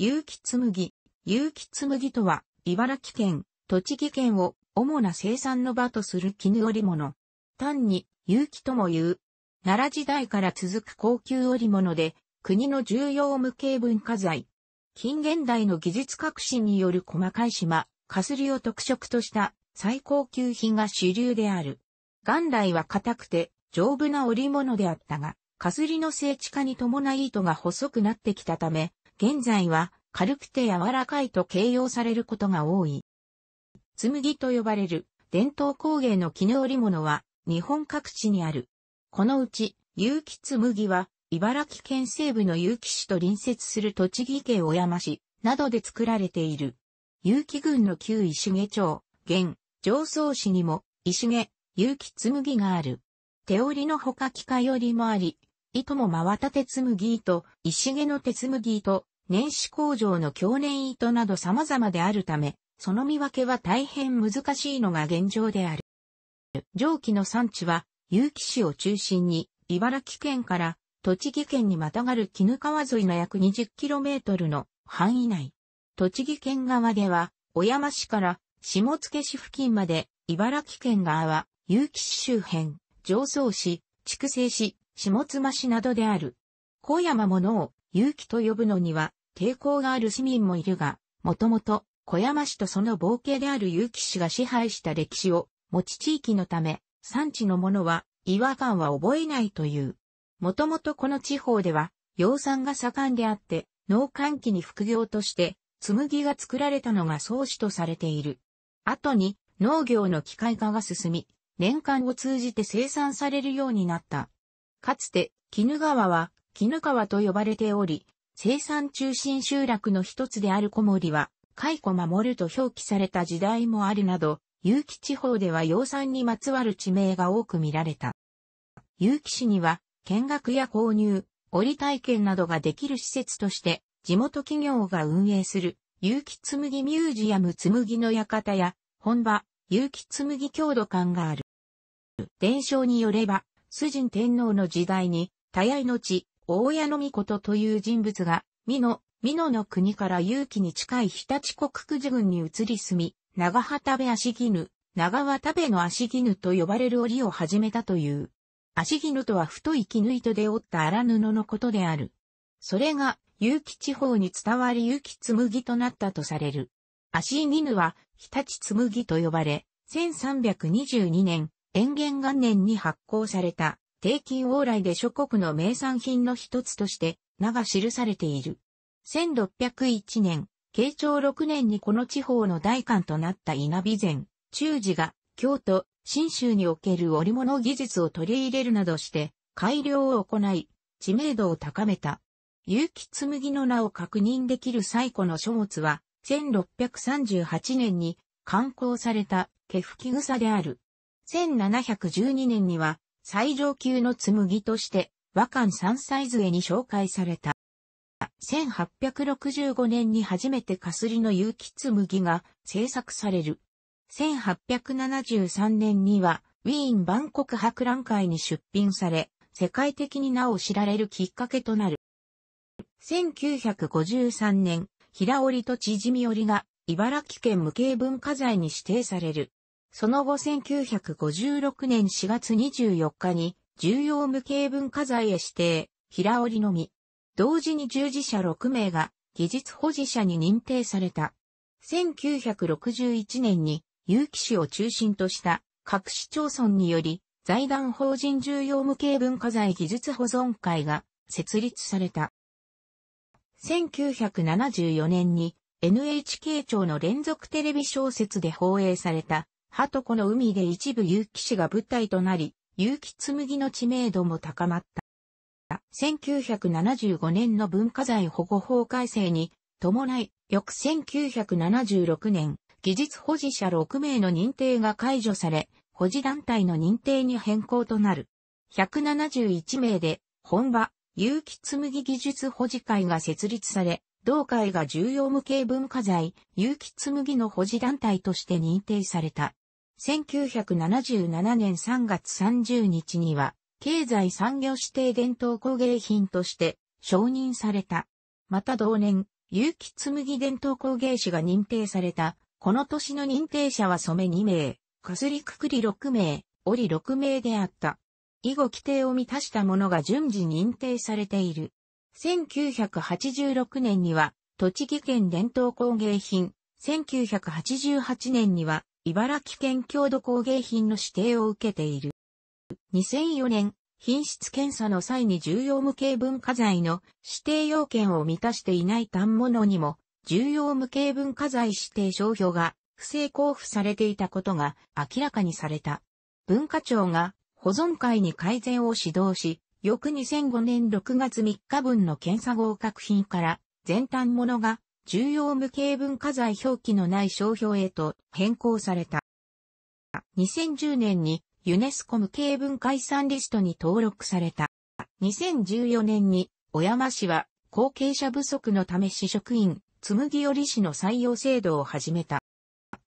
有機紬。有機紬とは、茨城県、栃木県を主な生産の場とする絹織物。単に、有機とも言う。奈良時代から続く高級織物で、国の重要無形文化財。近現代の技術革新による細かい島、かすりを特色とした最高級品が主流である。元来は硬くて丈夫な織物であったが、かすりの精地化に伴い糸が細くなってきたため、現在は軽くて柔らかいと形容されることが多い。紬と呼ばれる伝統工芸の絹織物は日本各地にある。このうち、結城紬は茨城県西部の結城市と隣接する栃木県小山市などで作られている。結城郡の旧石毛町、現、上層市にも石毛、結城紬がある。手織りのほか機械織りもあり、糸も真綿鉄麦糸、石毛の鉄麦糸、年始工場の京年糸など様々であるため、その見分けは大変難しいのが現状である。蒸気の産地は、結城市を中心に、茨城県から栃木県にまたがる絹川沿いの約 20km の範囲内。栃木県側では、小山市から下野市付近まで、茨城県側は、結城市周辺、上層市、筑西市、下妻市などである。小山ものを勇気と呼ぶのには抵抗がある市民もいるが、もともと小山市とその冒険である結城市が支配した歴史を持ち地域のため、産地のものは違和感は覚えないという。もともとこの地方では、養蚕が盛んであって、農閑期に副業として、紬が作られたのが創始とされている。後に農業の機械化が進み、年間を通じて生産されるようになった。かつて、絹川は、絹川と呼ばれており、生産中心集落の一つである小森は、海雇守ると表記された時代もあるなど、有機地方では養蚕にまつわる地名が多く見られた。有機市には、見学や購入、折体験などができる施設として、地元企業が運営する、有機紬ミュージアム紬の館や、本場、有機紬郷土館がある。伝承によれば、崇神天皇の時代に、多いのち、大谷の御事という人物が、美濃、美濃の国から勇気に近い日立国久寺軍に移り住み、長畑部足絹、長渡部の足絹と呼ばれる織を始めたという。足絹とは太い絹糸で織った荒布のことである。それが、有機地方に伝わり有機紬となったとされる。足絹は、日立紬と呼ばれ、1322年、延元元年に発行された、定金往来で諸国の名産品の一つとして、名が記されている。1601年、慶長6年にこの地方の大官となった稲美前、中寺が、京都、新州における織物技術を取り入れるなどして、改良を行い、知名度を高めた。結城紬の名を確認できる最古の書物は、1638年に刊行された、毛吹草である。1712年には最上級の紬として和漢三歳杖に紹介された。1865年に初めてかすりの有機紬が制作される。1873年にはウィーン万国博覧会に出品され、世界的に名を知られるきっかけとなる。1953年、平織と縮み織が茨城県無形文化財に指定される。その後1956年4月24日に重要無形文化財へ指定、平織のみ。同時に従事者6名が技術保持者に認定された。1961年に結城市を中心とした各市町村により財団法人重要無形文化財技術保存会が設立された。1974年に NHK 庁の連続テレビ小説で放映された鳩子の海で一部結城氏が舞台となり、結城紬の知名度も高まった。1975年の文化財保護法改正に伴い、翌1976年、技術保持者6名の認定が解除され、保持団体の認定に変更となる。171名で、本場、有機紬技術保持会が設立され、同会が重要無形文化財、有機紬の保持団体として認定された。1977年3月30日には、経済産業指定伝統工芸品として承認された。また同年、有機紬伝統工芸士が認定された。この年の認定者は染め2名、かすりくくり6名、折り6名であった。以後規定を満たしたものが順次認定されている。1986年には、栃木県伝統工芸品、1988年には、茨城県郷土工芸品の指定を受けている。2004年、品質検査の際に重要無形文化財の指定要件を満たしていない単物にも、重要無形文化財指定商標が不正交付されていたことが明らかにされた。文化庁が保存会に改善を指導し、翌2005年6月3日分の検査合格品から、全反物が、重要無形文化財表記のない商標へと変更された。2010年にユネスコ無形文化遺産リストに登録された。2014年に小山市は後継者不足のため市職員、紬織市の採用制度を始めた。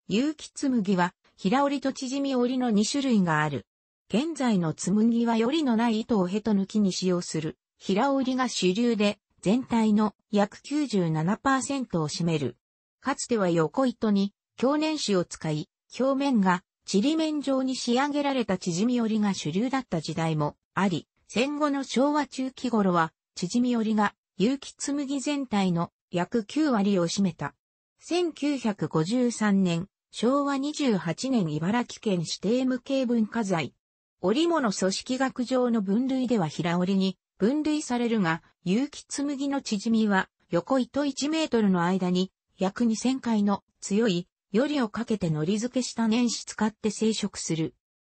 結城紬は平織と縮み織の2種類がある。現在の紬はよりのない糸をヘと抜きに使用する、平織りが主流で、全体の約97%を占める。かつては横糸に、強粘紙を使い、表面が、ちりめん状に仕上げられた縮み織りが主流だった時代もあり、戦後の昭和中期頃は、縮み織りが、有機紬全体の約9割を占めた。1953年、昭和28年茨城県指定無形文化財、織物組織学上の分類では平織に分類されるが、有機紬の縮みは横糸1メートルの間に約2000回の強いよりをかけて糊付けした年始使って生殖する。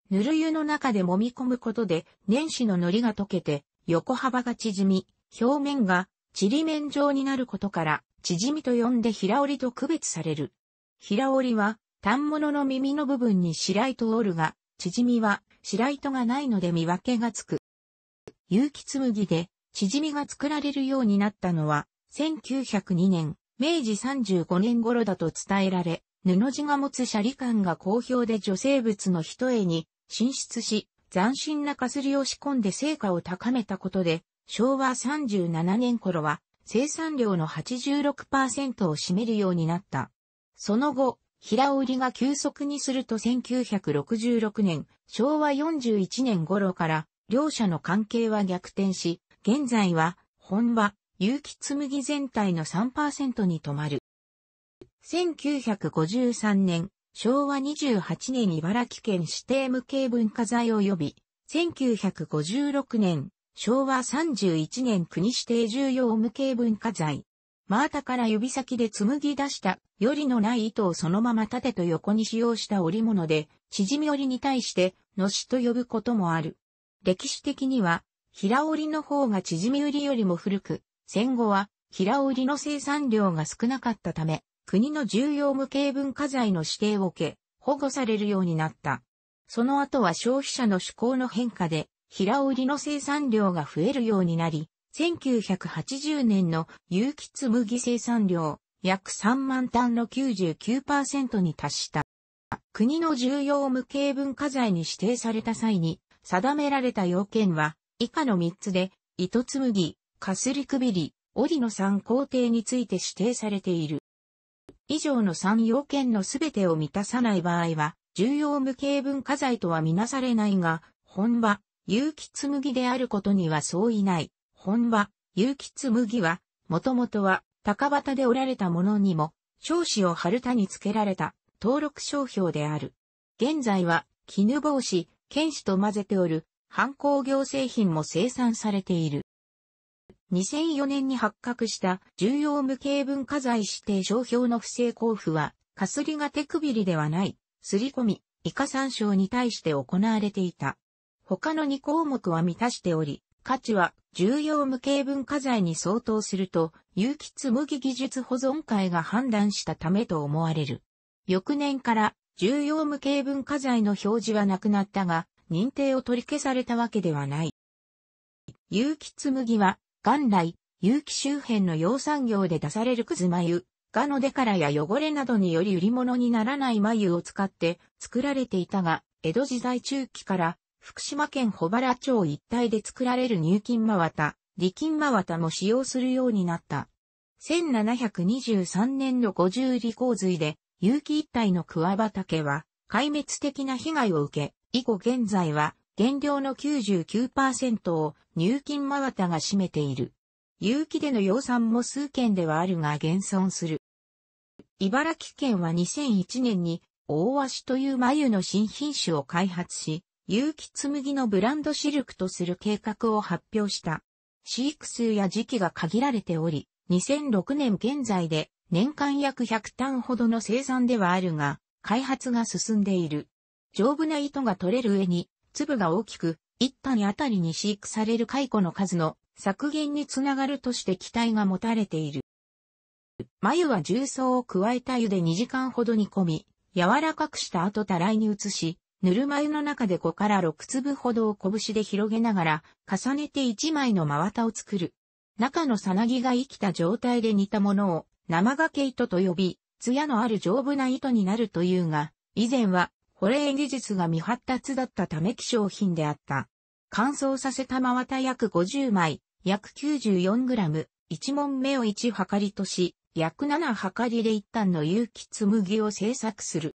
ぬる湯の中で揉み込むことで年始の糊が溶けて横幅が縮み、表面がちり面状になることから縮みと呼んで平織と区別される。平織は単物の耳の部分に白糸を織るが、縮みは白糸がないので見分けがつく。有機紬で、チヂみが作られるようになったのは、1902年、明治35年頃だと伝えられ、布地が持つシャリ感が好評で女性物の一重に進出し、斬新なかすりを仕込んで成果を高めたことで、昭和37年頃は生産量の86%を占めるようになった。その後、平織りが急速にすると1966年、昭和41年頃から、両者の関係は逆転し、現在は、本場、有機紬全体の3%に止まる。1953年、昭和28年茨城県指定無形文化財及び、1956年、昭和31年国指定重要無形文化財。真綿から指先で紡ぎ出した、よりのない糸をそのまま縦と横に使用した織物で、縮み織りに対して、のしと呼ぶこともある。歴史的には、平織の方が縮み織りよりも古く、戦後は、平織の生産量が少なかったため、国の重要無形文化財の指定を受け、保護されるようになった。その後は消費者の趣向の変化で、平織の生産量が増えるようになり、1980年の有機紬生産量約3万単の99%に達した。国の重要無形文化財に指定された際に定められた要件は以下の3つで糸紬、かすりくびり、織の3工程について指定されている。以上の3要件のすべてを満たさない場合は、重要無形文化財とはみなされないが、本場、有機紬であることには相違ない。本場、有機紬は、もともとは、高畑でおられたものにも、少子を春田に付けられた、登録商標である。現在は、絹帽子、剣士と混ぜておる、反抗業製品も生産されている。2004年に発覚した重要無形文化財指定商標の不正交付は、かすりが手首ではない、すり込み、イカ参照に対して行われていた。他の2項目は満たしており、価値は重要無形文化財に相当すると、有機紬技術保存会が判断したためと思われる。翌年から重要無形文化財の表示はなくなったが、認定を取り消されたわけではない。有機紬は、元来、有機周辺の養蚕業で出されるくず眉、がの出からや汚れなどにより売り物にならない眉を使って作られていたが、江戸時代中期から福島県小原町一帯で作られる入金真綿、利金真綿も使用するようになった。1723年の五十里洪水で、有機一帯の桑畑は、壊滅的な被害を受け、以後現在は、原料の99%を入金真綿が占めている。有機での養蚕も数件ではあるが現存する。茨城県は2001年に、大鷲という繭の新品種を開発し、有機紬のブランドシルクとする計画を発表した。飼育数や時期が限られており、2006年現在で年間約100単ほどの生産ではあるが、開発が進んでいる。丈夫な糸が取れる上に、粒が大きく、一単あたりに飼育される蚕の数の削減につながるとして期待が持たれている。眉は重曹を加えた湯で2時間ほど煮込み、柔らかくした後たらいに移し、ぬるま湯の中で5から6粒ほどを拳で広げながら、重ねて1枚の真綿を作る。中のさなぎが生きた状態で煮たものを、生掛け糸と呼び、艶のある丈夫な糸になるというが、以前は、保冷技術が未発達だったため希少品であった。乾燥させた真綿約50枚、約 94g、1問目を1はかりとし、約7はかりで一旦の有機紬を製作する。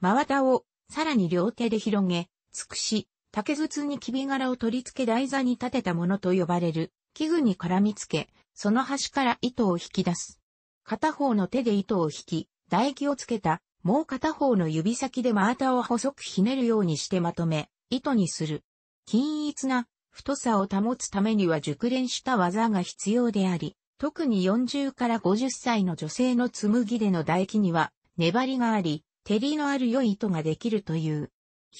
真綿をさらに両手で広げ、つくし、竹筒にきび柄を取り付け台座に立てたものと呼ばれる、器具に絡みつけ、その端から糸を引き出す。片方の手で糸を引き、唾液をつけた、もう片方の指先で真綿を細くひねるようにしてまとめ、糸にする。均一な太さを保つためには熟練した技が必要であり、特に40から50歳の女性の紡ぎでの唾液には粘りがあり、照りのある良い糸ができるという。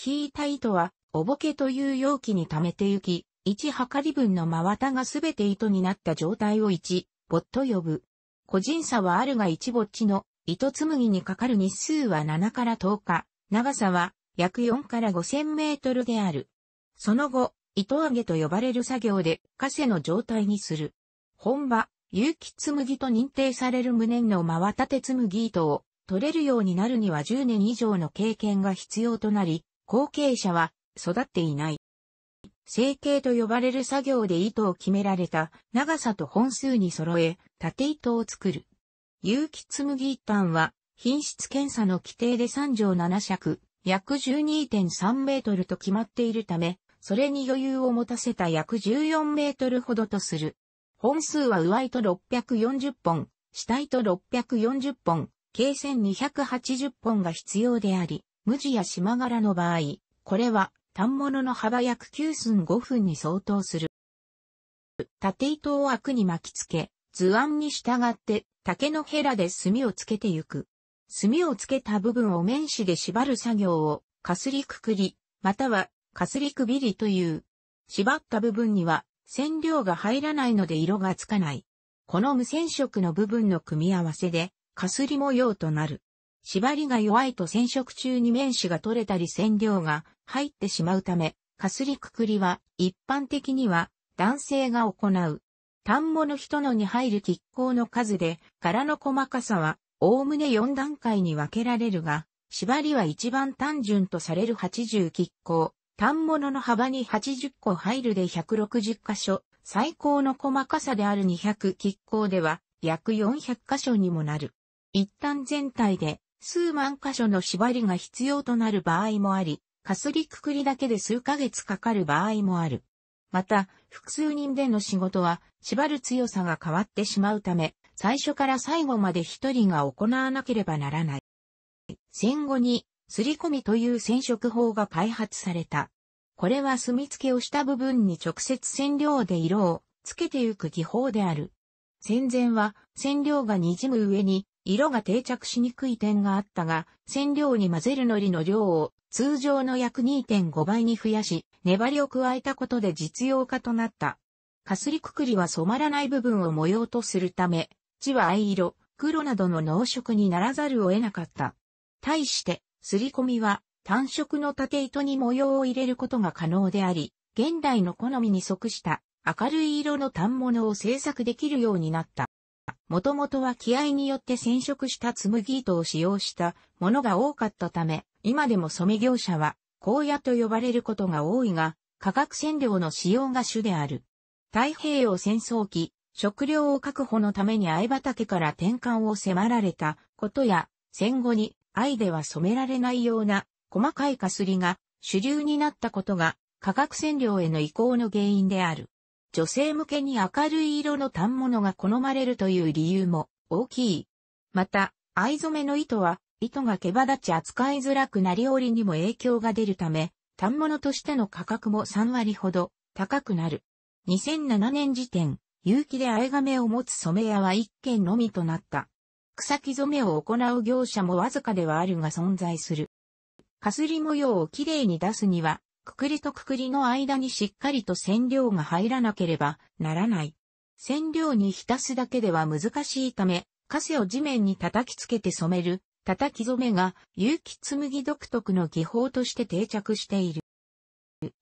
引いた糸は、おぼけという容器に溜めてゆき、1はかり分の真綿がすべて糸になった状態を1、ぼっと呼ぶ。個人差はあるが1ぼっちの糸紡ぎにかかる日数は7から10日、長さは約4から5000メートルである。その後、糸揚げと呼ばれる作業で、カセの状態にする。本場、有機紬と認定される無念の真綿手紬糸を、取れるようになるには10年以上の経験が必要となり、後継者は育っていない。成形と呼ばれる作業で糸を決められた長さと本数に揃え、縦糸を作る。有機紬一般は、品質検査の規定で3畳7尺、約12.3メートルと決まっているため、それに余裕を持たせた約14メートルほどとする。本数は上糸640本、下糸640本、計1280本が必要であり、無地や島柄の場合、これは単物の幅約9寸5分に相当する。縦糸を枠に巻き付け、図案に従って竹のヘラで墨をつけてゆく。墨をつけた部分を面紙で縛る作業を、かすりくくり、または、かすりくびりという。縛った部分には、染料が入らないので色がつかない。この無染色の部分の組み合わせで、かすり模様となる。縛りが弱いと染色中に面子が取れたり染料が入ってしまうため、かすりくくりは一般的には男性が行う。単物人のに入る亀甲の数で柄の細かさはおおむね4段階に分けられるが、縛りは一番単純とされる80亀甲、単物の幅に80個入るで160箇所、最高の細かさである200亀甲では約400箇所にもなる。一旦全体で数万箇所の縛りが必要となる場合もあり、かすりくくりだけで数ヶ月かかる場合もある。また、複数人での仕事は、縛る強さが変わってしまうため、最初から最後まで一人が行わなければならない。戦後に、すり込みという染色法が開発された。これは墨付けをした部分に直接染料で色をつけてゆく技法である。戦前は染料が滲む上に色が定着しにくい点があったが、染料に混ぜる糊の量を通常の約2.5倍に増やし、粘りを加えたことで実用化となった。かすりくくりは染まらない部分を模様とするため、地は藍色、黒などの濃色にならざるを得なかった。対して、すり込みは単色の縦糸に模様を入れることが可能であり、現代の好みに即した明るい色の反物を制作できるようになった。もともとは気合によって染色した紬糸を使用したものが多かったため、今でも染め業者は、荒野と呼ばれることが多いが、化学染料の使用が主である。太平洋戦争期、食料を確保のために藍畑から転換を迫られたことや、戦後に藍では染められないような細かいかすりが主流になったことが化学染料への移行の原因である。女性向けに明るい色の反物が好まれるという理由も大きい。また、藍染めの糸は、糸が毛羽立ち扱いづらくなり折りにも影響が出るため、単物としての価格も3割ほど高くなる。2007年時点、有機で藍亀を持つ染め屋は1軒のみとなった。草木染めを行う業者もわずかではあるが存在する。かすり模様をきれいに出すには、くくりとくくりの間にしっかりと染料が入らなければならない。染料に浸すだけでは難しいため、枷を地面に叩きつけて染める、叩き染めが有機紡ぎ独特の技法として定着している。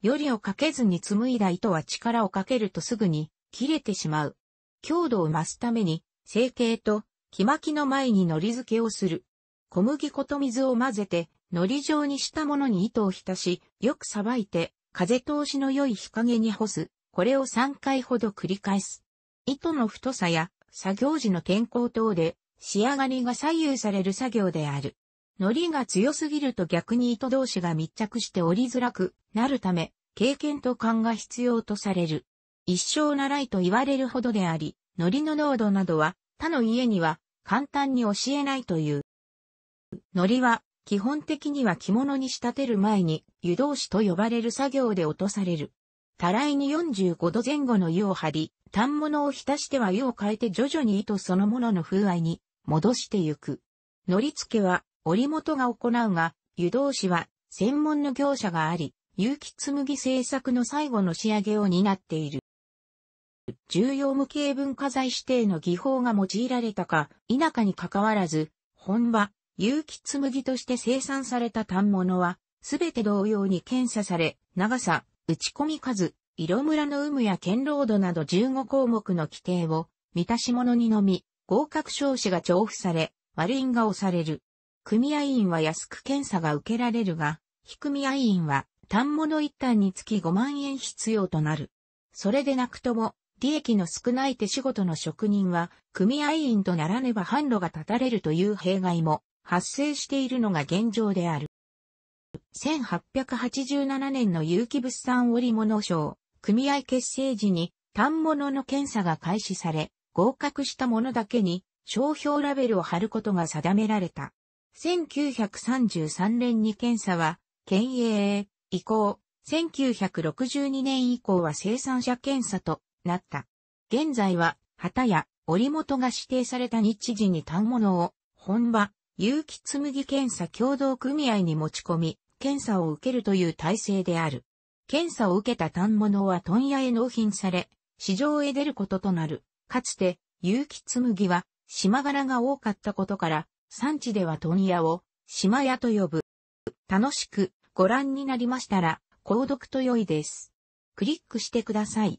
よりをかけずに紡いだ糸は力をかけるとすぐに切れてしまう。強度を増すために、成形と木巻きの前に糊付けをする。小麦粉と水を混ぜて、糊状にしたものに糸を浸し、よくさばいて、風通しの良い日陰に干す。これを3回ほど繰り返す。糸の太さや作業時の天候等で仕上がりが左右される作業である。糊が強すぎると逆に糸同士が密着して折りづらくなるため、経験と勘が必要とされる。一生習いと言われるほどであり、糊の濃度などは他の家には簡単に教えないという。糊は基本的には着物に仕立てる前に湯通しと呼ばれる作業で落とされる。たらいに45度前後の湯を張り、単物を浸しては湯を変えて徐々に糸そのものの風合いに戻してゆく。乗り付けは織元が行うが、湯通しは専門の業者があり、有機紬製作の最後の仕上げを担っている。重要無形文化財指定の技法が用いられたか、田舎に関わらず、本場、有機紬として生産された反物は、すべて同様に検査され、長さ、打ち込み数、色ムラの有無や堅牢度など15項目の規定を、満たし物にのみ、合格証紙が重布され、割印が押される。組合員は安く検査が受けられるが、非組合員は単物一単につき5万円必要となる。それでなくとも、利益の少ない手仕事の職人は、組合員とならねば販路が立たれるという弊害も発生しているのが現状である。1887年の有機物産織物賞、組合結成時に、単物の検査が開始され、合格したものだけに、商標ラベルを貼ることが定められた。1933年に検査は、県営へ移行、1962年以降は生産者検査となった。現在は、旗や織元が指定された日時に単物を、本場、有機紬検査協同組合に持ち込み、検査を受けるという体制である。検査を受けた単物は問屋へ納品され、市場へ出ることとなる。かつて、有機紬は、島柄が多かったことから、産地では問屋を、島屋と呼ぶ。楽しくご覧になりましたら、購読と良いです。クリックしてください。